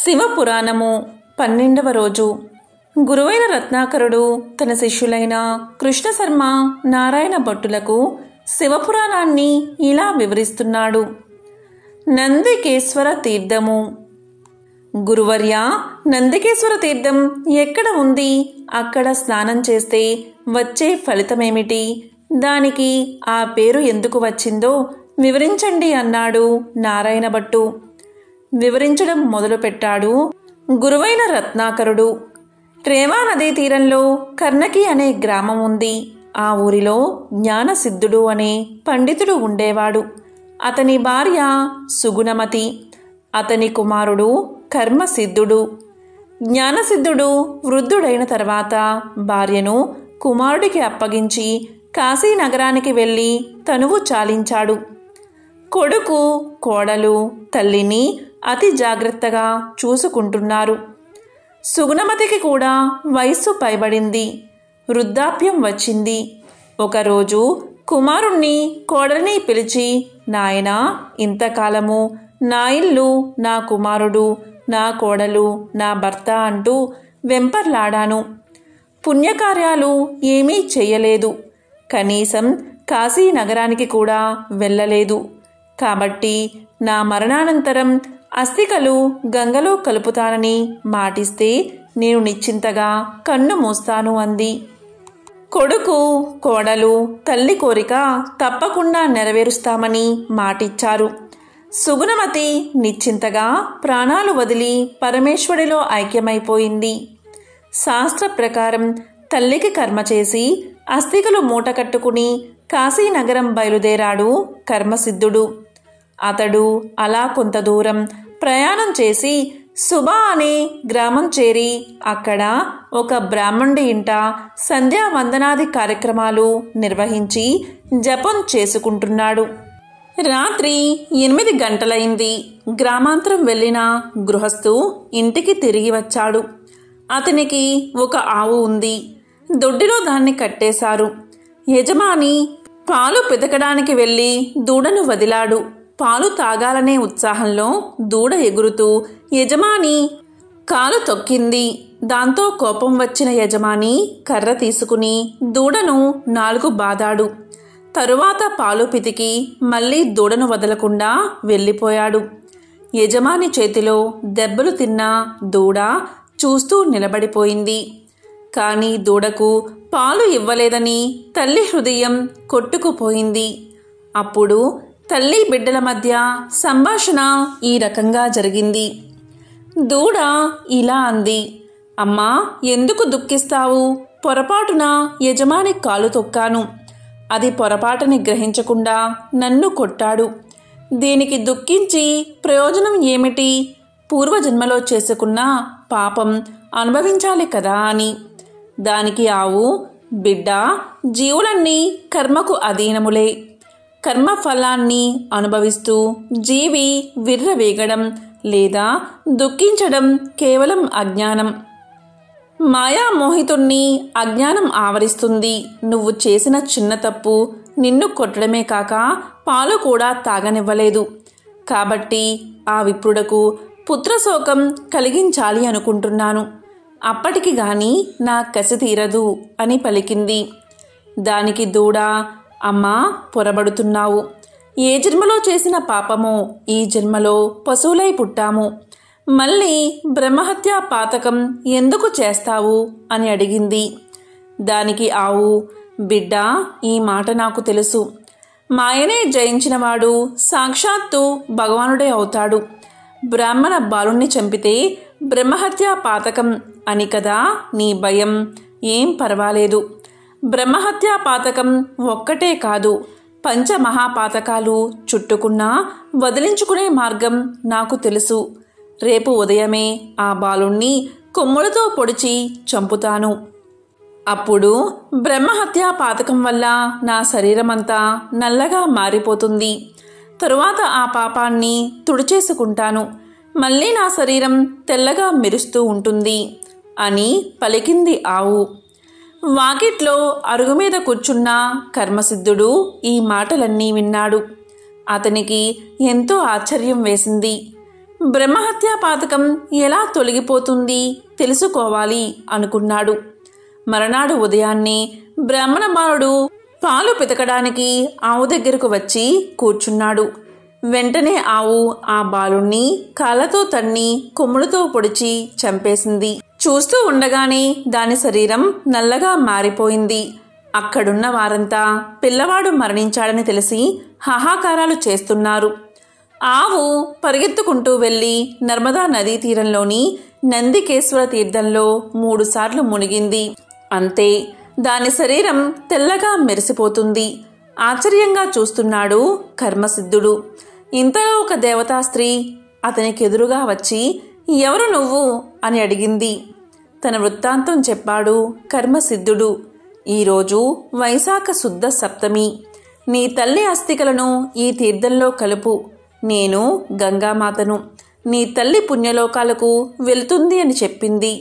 శివపురాణము పన్నెండవ రోజు గురువైన రత్నాకరుడు తన శిష్యులైన కృష్ణశర్మ నారాయణ భట్టులకు శివపురాణాన్ని ఇలా వివరిస్తున్నాడు నందికేశ్వర తీర్థము గురువర్య నందికేశ్వర తీర్థం ఎక్కడ ఉంది అక్కడ స్నానం చేస్తే వచ్చే ఫలితమేమిటి దానికి ఆ పేరు ఎందుకు వచ్చిందో వివరించండి అన్నాడు నారాయణ భట్టు వివరించడం మొదలుపెట్టాడు గురువైన రత్నాకరుడు ట్రేవా నదీ తీరంలో కర్ణకి అనే గ్రామం ఉంది ఆ ఊరిలో జ్ఞానసిద్ధుడు అనే పండితుడు ఉండేవాడు అతని భార్య సుగుణమతి అతని కుమారుడు కర్మసిద్ధుడు జ్ఞానసిద్ధుడు వృద్ధుడైన తర్వాత భార్యను కుమారుడికి అప్పగించి కాశీ నగరానికి వెళ్ళి తనువు చాలించాడు కొడుకు కోడలు తల్లిని అతి జాగ్రత్తగా చూసుకుంటున్నారు సుగుణమతికి కూడా వయస్సు పైబడింది వృద్ధాప్యం వచ్చింది ఒకరోజు కుమారుణ్ణి కోడలిని పిలిచి నాయనా ఇంతకాలము నా ఇల్లు నా కుమారుడు నా కోడలు నా భర్త అంటూ వెంపర్లాడాను పుణ్యకార్యాలు ఏమీ చేయలేదు కనీసం కాశీ నగరానికి కూడా వెళ్ళలేదు కాబట్టి నా మరణానంతరం అస్థికలు గంగలో కలుపుతానని మాటిస్తే నేను నిశ్చింతగా కన్ను మూస్తాను అంది కొడుకు కోడలు తల్లి కోరిక తప్పకుండా నెరవేరుస్తామని మాటిచ్చారు సుగుణమతి నిశ్చింతగా ప్రాణాలు వదిలి పరమేశ్వరిలో ఐక్యమైపోయింది శాస్త్ర ప్రకారం తల్లికి కర్మ చేసి అస్థికలు మూట కట్టుకుని కాశీనగరం బయలుదేరాడు కర్మసిద్ధుడు అతడు అలా కొంత దూరం ప్రయాణం చేసి సుబా అనే గ్రామం చేరి అక్కడ ఒక బ్రాహ్మణుడి ఇంట సంధ్యావందనాది కార్యక్రమాలు నిర్వహించి జపం చేసుకుంటున్నాడు రాత్రి ఎనిమిది గంటలైంది గ్రామాంతరం వెళ్ళిన గృహస్థు ఇంటికి తిరిగి వచ్చాడు అతనికి ఒక ఆవు ఉంది దొడ్డిలో దాన్ని కట్టేశారు యజమాని పాలు పితకడానికి వెళ్ళి దూడను వదిలాడు పాలు తాగాలనే ఉత్సాహంలో దూడ ఎగురుతూ యజమాని కాలు తొక్కింది దాంతో కోపం వచ్చిన యజమాని కర్ర తీసుకుని దూడను నాలుగు బాదాడు తరువాత పాలు పితికి మళ్ళీ దూడను వదలకుండా వెళ్ళిపోయాడు యజమాని చేతిలో దెబ్బలు తిన్న దూడ చూస్తూ నిలబడిపోయింది కానీ దూడకు పాలు ఇవ్వలేదని తల్లి హృదయం కొట్టుకుపోయింది అప్పుడు తల్లి బిడ్డల మధ్య సంభాషణ ఈ రకంగా జరిగింది దూడ ఇలా అంది అమ్మా ఎందుకు దుఃఖిస్తావు పొరపాటున యజమాని కాలు తొక్కాను అది పొరపాటుని గ్రహించకుండా నన్ను కొట్టాడు దీనికి దుఃఖించి ప్రయోజనం ఏమిటి పూర్వజన్మలో చేసుకున్న పాపం అనుభవించాలి కదా అని దానికి ఆవు బిడ్డ జీవులన్నీ కర్మకు అధీనములే కర్మఫలాన్ని అనుభవిస్తూ జీవి విర్రవేగడం లేదా దుఃఖించడం కేవలం అజ్ఞానం మాయామోహితుణ్ణి అజ్ఞానం ఆవరిస్తుంది నువ్వు చేసిన చిన్న తప్పు నిన్ను కొట్టడమే కాక పాలు కూడా తాగనివ్వలేదు కాబట్టి ఆ విప్రుడకు పుత్రశోకం కలిగించాలి అనుకుంటున్నాను అప్పటికి గాని నా కసి తీరదు అని పలికింది దానికి దూడా అమ్మా పొరబడుతున్నావు ఏ జన్మలో చేసిన పాపము ఈ జన్మలో పశువులై పుట్టాము మళ్ళీ బ్రహ్మహత్యా పాతకం ఎందుకు చేస్తావు అని అడిగింది దానికి ఆవు బిడ్డ ఈ మాట నాకు తెలుసు మాయనే జయించినవాడు సాక్షాత్తు భగవానుడే అవుతాడు బ్రాహ్మణ బాలుణ్ణి చంపితే బ్రహ్మహత్యా పాతకం అని కదా నీ భయం ఏం పర్వాలేదు బ్రహ్మహత్యా పాతకం ఒక్కటే కాదు పంచమహాపాతకాలు చుట్టుకున్నా వదిలించుకునే మార్గం నాకు తెలుసు రేపు ఉదయమే ఆ బాలుణ్ణి కొమ్ములతో పొడిచి చంపుతాను అప్పుడు బ్రహ్మహత్యా పాతకం వల్ల నా శరీరమంతా నల్లగా మారిపోతుంది తరువాత ఆ పాపాన్ని తుడిచేసుకుంటాను మళ్ళీ నా శరీరం తెల్లగా మెరుస్తూ ఉంటుంది అని పలికింది ఆవు వాకిట్లో అరుగు మీద కూర్చున్న కర్మసిద్ధుడు ఈ మాటలన్నీ విన్నాడు అతనికి ఎంతో ఆశ్చర్యం వేసింది బ్రహ్మహత్యా పాతకం ఎలా తొలగిపోతుంది తెలుసుకోవాలి అనుకున్నాడు మరనాడు ఉదయాన్నే బ్రాహ్మణమానుడు పాలు పితకడానికి ఆవు దగ్గరకు వచ్చి కూర్చున్నాడు వెంటనే ఆవు ఆ బాలుణ్ణి కాలతో తన్ని కొమ్ములతో పొడిచి చంపేసింది చూస్తూ ఉండగానే దాని శరీరం నల్లగా మారిపోయింది అక్కడున్న వారంతా పిల్లవాడు మరణించాడని తెలిసి హాహాకారాలు చేస్తున్నారు ఆవు పరిగెత్తుకుంటూ వెళ్ళి నర్మదా నదీ తీరంలోని నందికేశ్వర తీర్థంలో మూడుసార్లు మునిగింది అంతే దాని శరీరం తెల్లగా మెరిసిపోతుంది ఆశ్చర్యంగా చూస్తున్నాడు కర్మసిద్ధుడు ఇంతలో ఒక దేవతా స్త్రీ అతనికి ఎదురుగా వచ్చి ఎవరు నువ్వు అని అడిగింది తన వృత్తాంతం చెప్పాడు కర్మసిద్ధుడు ఈరోజు వైశాఖ శుద్ధ సప్తమి నీ తల్లి అస్థికలను ఈ తీర్థంలో కలుపు నేను గంగామాతను నీ తల్లి పుణ్యలోకాలకు వెళుతుంది అని చెప్పింది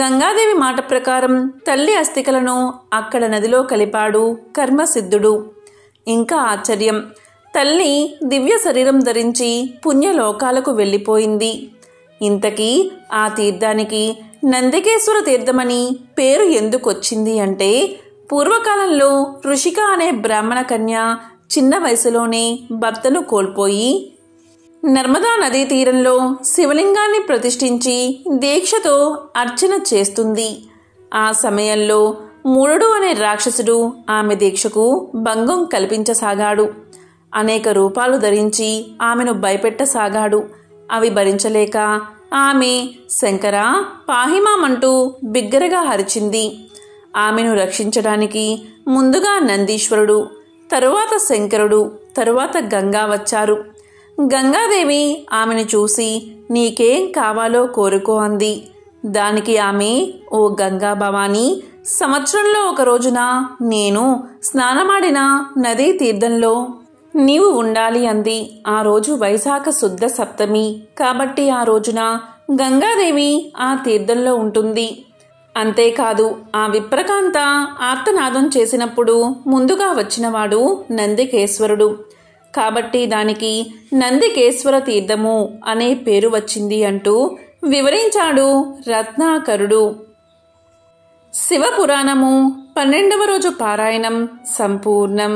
గంగాదేవి మాట ప్రకారం తల్లి అస్థికలను అక్కడ నదిలో కలిపాడు కర్మసిద్ధుడు ఇంకా ఆశ్చర్యం తల్లి దివ్య శరీరం ధరించి పుణ్యలోకాలకు వెళ్ళిపోయింది ఇంతకీ ఆ తీర్థానికి నందికేశ్వర తీర్థమని పేరు ఎందుకొచ్చింది అంటే పూర్వకాలంలో ఋషిక అనే బ్రాహ్మణ కన్య చిన్న వయసులోనే భర్తను కోల్పోయి నర్మదా నదీ తీరంలో శివలింగాన్ని ప్రతిష్ఠించి దీక్షతో అర్చన చేస్తుంది ఆ సమయంలో మూడు అనే రాక్షసుడు ఆమె దీక్షకు భంగం కల్పించసాగాడు అనేక రూపాలు ధరించి ఆమెను భయపెట్టసాగాడు అవి భరించలేక ఆమె శంకరా పాహిమామంటూ బిగ్గరగా హరిచింది ఆమెను రక్షించడానికి ముందుగా నందీశ్వరుడు తరువాత శంకరుడు తరువాత గంగా వచ్చారు గంగాదేవి ఆమెను చూసి నీకేం కావాలో కోరుకో అంది దానికి ఆమె ఓ గంగా భవాని సంవత్సరంలో ఒక రోజున నేను స్నానమాడిన నదీ తీర్థంలో నీవు ఉండాలి అంది ఆ రోజు వైశాఖ శుద్ధ సప్తమి కాబట్టి ఆ రోజున గంగాదేవి ఆ తీర్థంలో ఉంటుంది అంతేకాదు ఆ విప్రకాంత ఆర్తనాదం చేసినప్పుడు ముందుగా వచ్చినవాడు నందికేశ్వరుడు కాబట్టి దానికి నందికేశ్వర తీర్థము అనే పేరు వచ్చింది అంటూ వివరించాడు రత్నాకరుడు శివపురాణము పన్నెండవ రోజు పారాయణం సంపూర్ణం